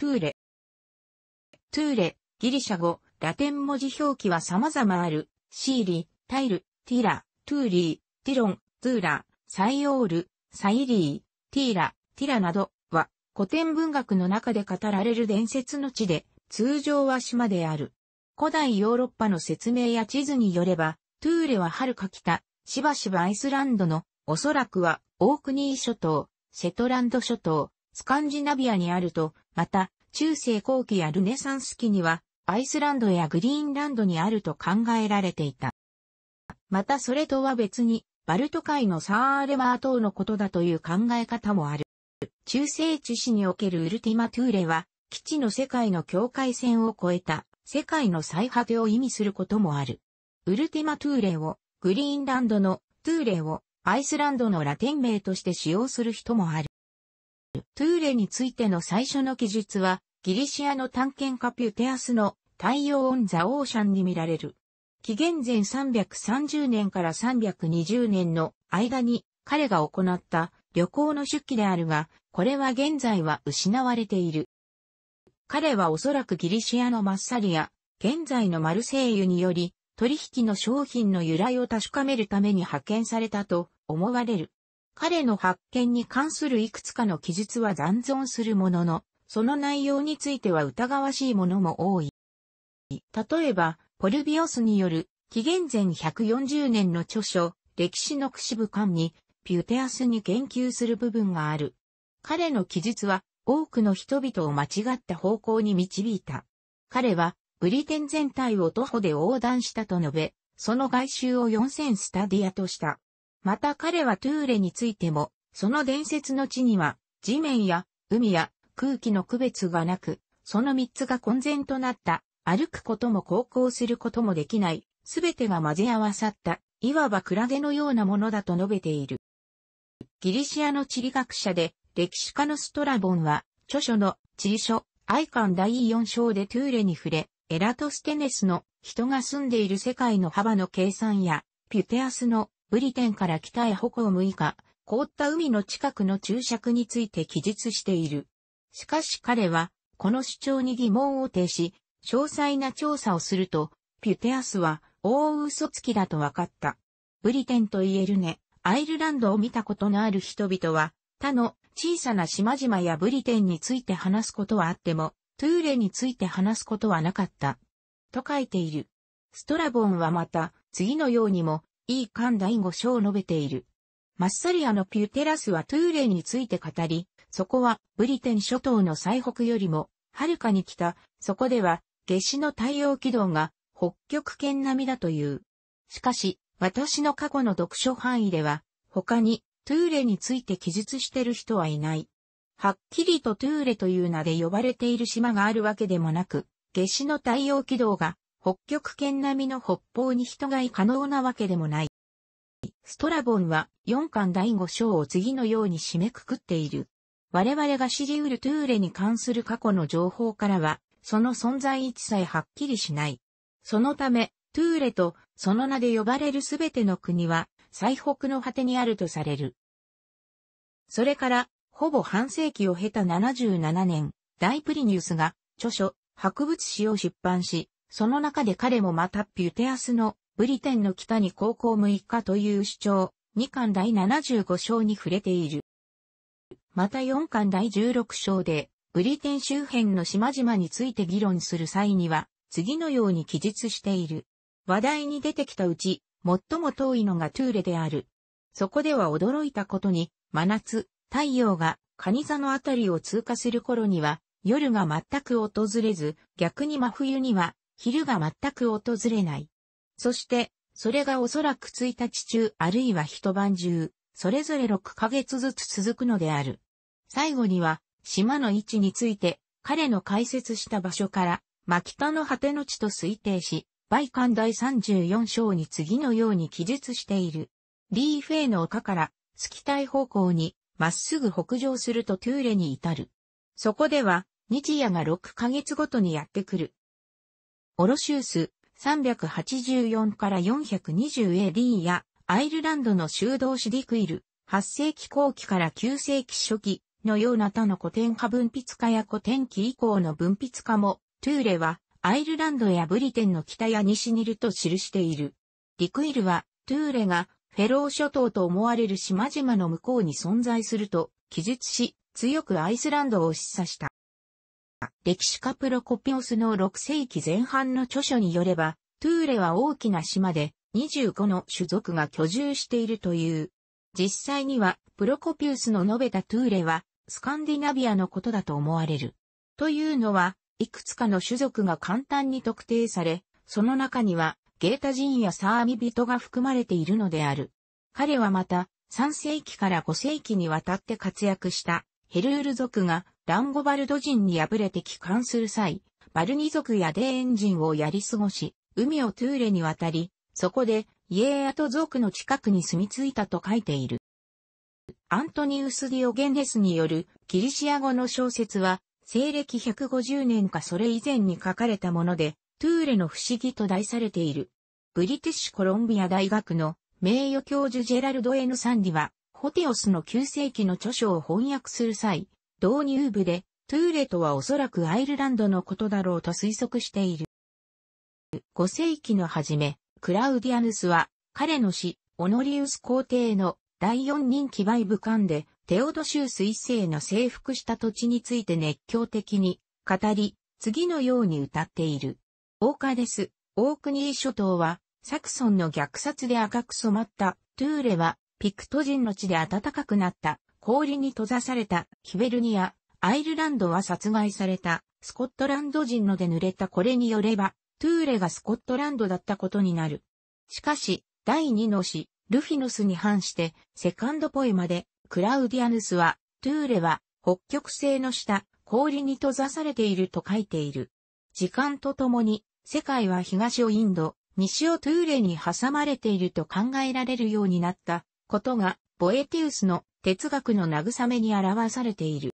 トゥーレ。トゥーレ、ギリシャ語、ラテン文字表記は様々ある、シーリ、タイル、ティラ、トゥーリー、ティロン、トゥーラ、サイオール、サイリー、ティーラ、ティラなどは古典文学の中で語られる伝説の地で、通常は島である。古代ヨーロッパの説明や地図によれば、トゥーレは遥か北、しばしばアイスランドの、おそらくは、オークニー諸島、セトランド諸島、スカンジナビアにあると、また、中世後期やルネサンス期には、アイスランドやグリーンランドにあると考えられていた。またそれとは別に、バルト海のサーアレマー等のことだという考え方もある。中世地史におけるウルティマトゥーレは、基地の世界の境界線を越えた、世界の最果てを意味することもある。ウルティマトゥーレを、グリーンランドのトゥーレを、アイスランドのラテン名として使用する人もある。トゥーレについての最初の記述は、ギリシアの探検家ピュテアスの太陽オンザオーシャンに見られる。紀元前330年から320年の間に彼が行った旅行の出記であるが、これは現在は失われている。彼はおそらくギリシアのマッサリア、現在のマルセイユにより、取引の商品の由来を確かめるために派遣されたと思われる。彼の発見に関するいくつかの記述は残存するものの、その内容については疑わしいものも多い。例えば、ポルビオスによる紀元前140年の著書、歴史の串部館に、ピュテアスに言及する部分がある。彼の記述は、多くの人々を間違った方向に導いた。彼は、ブリテン全体を徒歩で横断したと述べ、その外周を4000スタディアとした。また彼はトゥーレについても、その伝説の地には、地面や海や空気の区別がなく、その三つが混然となった、歩くことも航行することもできない、すべてが混ぜ合わさった、いわばクラゲのようなものだと述べている。ギリシアの地理学者で、歴史家のストラボンは、著書の地理書、アイカン第4章でトゥーレに触れ、エラトステネスの人が住んでいる世界の幅の計算や、ピュテアスのブリテンから北へ北を6日、凍った海の近くの注釈について記述している。しかし彼は、この主張に疑問を呈し、詳細な調査をすると、ピュテアスは、大嘘つきだと分かった。ブリテンと言えるね、アイルランドを見たことのある人々は、他の小さな島々やブリテンについて話すことはあっても、トゥーレについて話すことはなかった。と書いている。ストラボンはまた、次のようにも、いい寛大5章述べている。マッサリアのピューテラスはトゥーレについて語り、そこはブリテン諸島の最北よりも、はるかに北、そこでは、夏至の太陽軌道が北極圏並みだという。しかし、私の過去の読書範囲では、他にトゥーレについて記述してる人はいない。はっきりとトゥーレという名で呼ばれている島があるわけでもなく、夏至の太陽軌道が北極圏並みの北方に人がい可能なわけでもない。ストラボンは四巻第五章を次のように締めくくっている。我々が知り得るトゥーレに関する過去の情報からは、その存在位置さえはっきりしない。そのため、トゥーレとその名で呼ばれるすべての国は、最北の果てにあるとされる。それから、ほぼ半世紀を経た77年、ダイプリニュースが、著書、博物誌を出版し、その中で彼もまたピュテアスのブリテンの北に高校6日という主張、2巻第75章に触れている。また4巻第16章で、ブリテン周辺の島々について議論する際には、次のように記述している。話題に出てきたうち、最も遠いのがトゥーレである。そこでは驚いたことに、真夏、太陽が、カニ座のあたりを通過する頃には、夜が全く訪れず、逆に真冬には、昼が全く訪れない。そして、それがおそらく1日中あるいは一晩中、それぞれ6ヶ月ずつ続くのである。最後には、島の位置について、彼の解説した場所から、真北の果ての地と推定し、バイカン第34章に次のように記述している。リーフェイの丘から、月体方向に、まっすぐ北上するとトゥーレに至る。そこでは、日夜が6ヶ月ごとにやってくる。オロシウス384から 420AD やアイルランドの修道士ディクイル8世紀後期から9世紀初期のような他の古典化分泌化や古典期以降の分泌化もトゥーレはアイルランドやブリテンの北や西にいると記している。ディクイルはトゥーレがフェロー諸島と思われる島々の向こうに存在すると記述し強くアイスランドを示唆した。歴史家プロコピオスの6世紀前半の著書によれば、トゥーレは大きな島で25の種族が居住しているという。実際には、プロコピウスの述べたトゥーレは、スカンディナビアのことだと思われる。というのは、いくつかの種族が簡単に特定され、その中には、ゲータ人やサーミ人が含まれているのである。彼はまた、3世紀から5世紀にわたって活躍した、ヘルール族がランゴバルド人に敗れて帰還する際、バルニ族やデーエン人をやり過ごし、海をトゥーレに渡り、そこで、イエーアト族の近くに住み着いたと書いている。アントニウス・ディオゲネスによるギリシア語の小説は、西暦150年かそれ以前に書かれたもので、トゥーレの不思議と題されている。ブリティッシュコロンビア大学の名誉教授ジェラルド・エヌ・サンディは、ホテオスの9世紀の著書を翻訳する際、導入部で、トゥーレとはおそらくアイルランドのことだろうと推測している。5世紀の初め、クラウディアヌスは、彼の死、オノリウス皇帝の第四人気バイブ官で、テオドシウス一世の征服した土地について熱狂的に語り、次のように歌っている。オーカデス、オークニー諸島は、サクソンの虐殺で赤く染まった、トゥーレは、ピクト人の地で暖かくなった、氷に閉ざされたヒベルニア、アイルランドは殺害されたスコットランド人ので濡れたこれによれば、トゥーレがスコットランドだったことになる。しかし、第2の詩、ルフィヌスに反して、セカンドポエマで、クラウディアヌスは、トゥーレは、北極星の下、氷に閉ざされていると書いている。時間とともに、世界は東をインド、西をトゥーレに挟まれていると考えられるようになったことが、ボエティウスの哲学の慰めに表されている。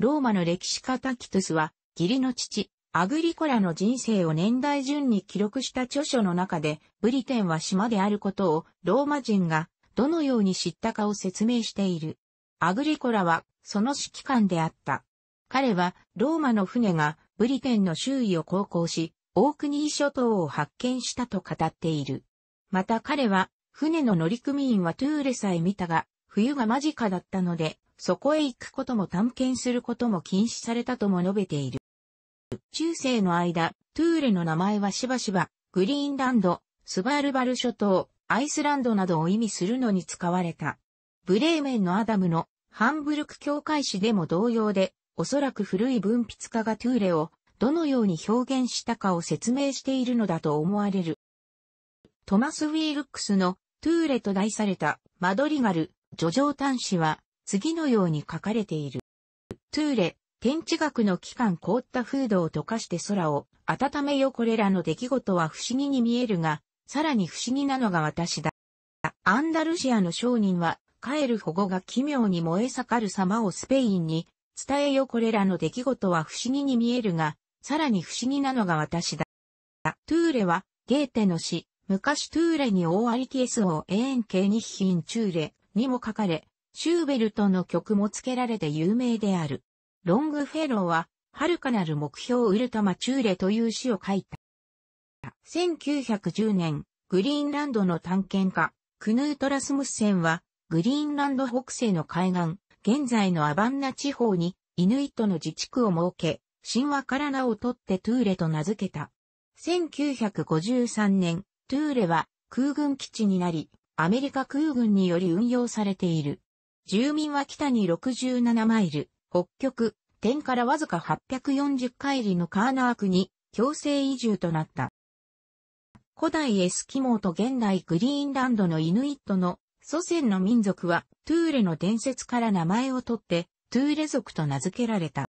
ローマの歴史家タキトゥスは、義理の父、アグリコラの人生を年代順に記録した著書の中で、ブリテンは島であることをローマ人がどのように知ったかを説明している。アグリコラはその指揮官であった。彼はローマの船がブリテンの周囲を航行し、オークニー諸島を発見したと語っている。また彼は船の乗組員はトゥーレさえ見たが、冬が間近だったので、そこへ行くことも探検することも禁止されたとも述べている。中世の間、トゥーレの名前はしばしば、グリーンランド、スバルバル諸島、アイスランドなどを意味するのに使われた。ブレーメンのアダムのハンブルク教会史でも同様で、おそらく古い文筆家がトゥーレをどのように表現したかを説明しているのだと思われる。トマス・ウィールックスのトゥーレと題されたマドリガル、叙情端子は次のように書かれている。トゥーレ、天地学の期間凍った風土を溶かして空を温めよこれらの出来事は不思議に見えるが、さらに不思議なのが私だ。アンダルシアの商人は、帰る保護が奇妙に燃え盛る様をスペインに、伝えよこれらの出来事は不思議に見えるが、さらに不思議なのが私だ。トゥーレは、ゲーテの詩、昔トゥーレに大ありティエスを永遠系に品中レ、にも書かれ、シューベルトの曲も付けられて有名である。ロングフェローは、遥かなる目標ウルタマチューレという詩を書いた。1910年、グリーンランドの探検家、クヌートラスムスセンは、グリーンランド北西の海岸、現在のアバンナ地方に、イヌイットの自治区を設け、神話から名を取ってトゥーレと名付けた。1953年、トゥーレは空軍基地になり、アメリカ空軍により運用されている。住民は北に67マイル、北極、点からわずか840海里のカーナークに強制移住となった。古代エスキモーと現代グリーンランドのイヌイットの祖先の民族はトゥーレの伝説から名前を取ってトゥーレ族と名付けられた。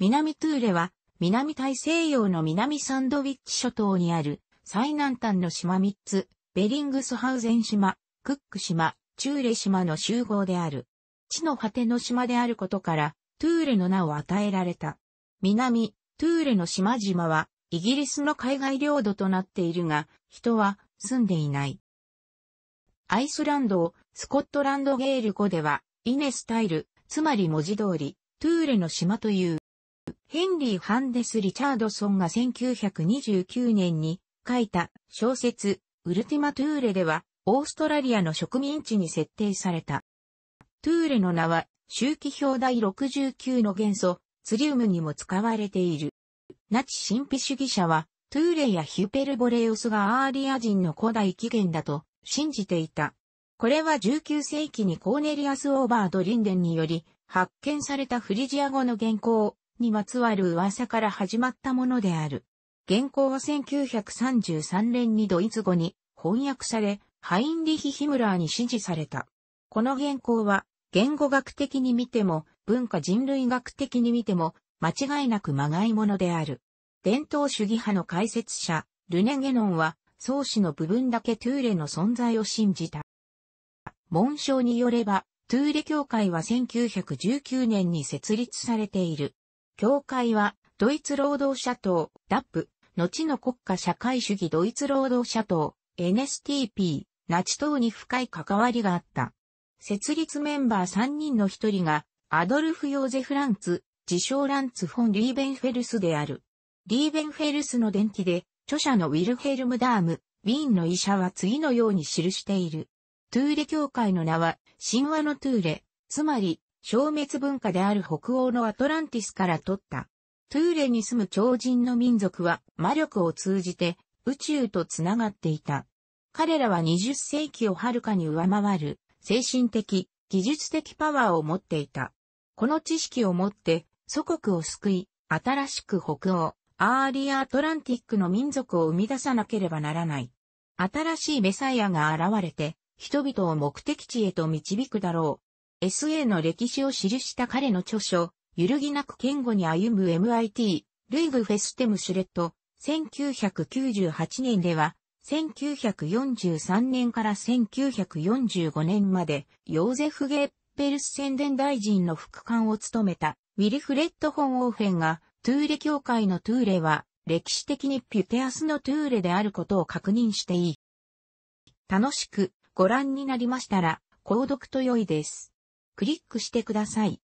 南トゥーレは南大西洋の南サンドウィッチ諸島にある最南端の島3つ、ベリングスハウゼン島、クック島、チューレ島の集合である。地の果ての島であることから、トゥーレの名を与えられた。南、トゥーレの島々は、イギリスの海外領土となっているが、人は住んでいない。アイスランドをスコットランドゲール語では、イネスタイル、つまり文字通り、トゥーレの島という。ヘンリー・ハンデス・リチャードソンが1929年に書いた小説、ウルティマ・トゥーレでは、オーストラリアの植民地に設定された。トゥーレの名は、周期表第69の元素、ツリウムにも使われている。ナチ神秘主義者は、トゥーレやヒュペルボレウスがアーリア人の古代起源だと信じていた。これは19世紀にコーネリアス・オーバード・リンデンにより発見されたフリジア語の原稿にまつわる噂から始まったものである。原稿は1933年にドイツ語に翻訳され、ハインリヒ・ヒムラーに支持された。この原稿は、言語学的に見ても、文化人類学的に見ても、間違いなくまがいものである。伝統主義派の解説者、ルネ・ゲノンは、創始の部分だけトゥーレの存在を信じた。文章によれば、トゥーレ教会は1919年に設立されている。教会は、ドイツ労働者党、ダップ、後の国家社会主義ドイツ労働者党、NSTP、ナチ党に深い関わりがあった。設立メンバー3人の1人が、アドルフ・ヨーゼ・フランツ、自称ランツ・フォン・リーベンフェルスである。リーベンフェルスの伝記で、著者のウィルヘルム・ダーム、ウィーンの医者は次のように記している。トゥーレ教会の名は、神話のトゥーレ、つまり、消滅文化である北欧のアトランティスから取った。トゥーレに住む超人の民族は魔力を通じて宇宙とつながっていた。彼らは20世紀を遥かに上回る精神的、技術的パワーを持っていた。この知識を持って祖国を救い、新しく北欧、アーリア・アトランティックの民族を生み出さなければならない。新しいメサイアが現れて、人々を目的地へと導くだろう。SA の歴史を記した彼の著書、揺るぎなく堅固に歩む MIT、ルイグ・フェステム・シュレット、1998年では、1943年から1945年まで、ヨーゼフ・ゲッペルス宣伝大臣の副官を務めた、ウィリフレッド・フォン・オーフェンが、トゥーレ協会のトゥーレは、歴史的にピュテアスのトゥーレであることを確認していい。楽しくご覧になりましたら、購読と良いです。クリックしてください。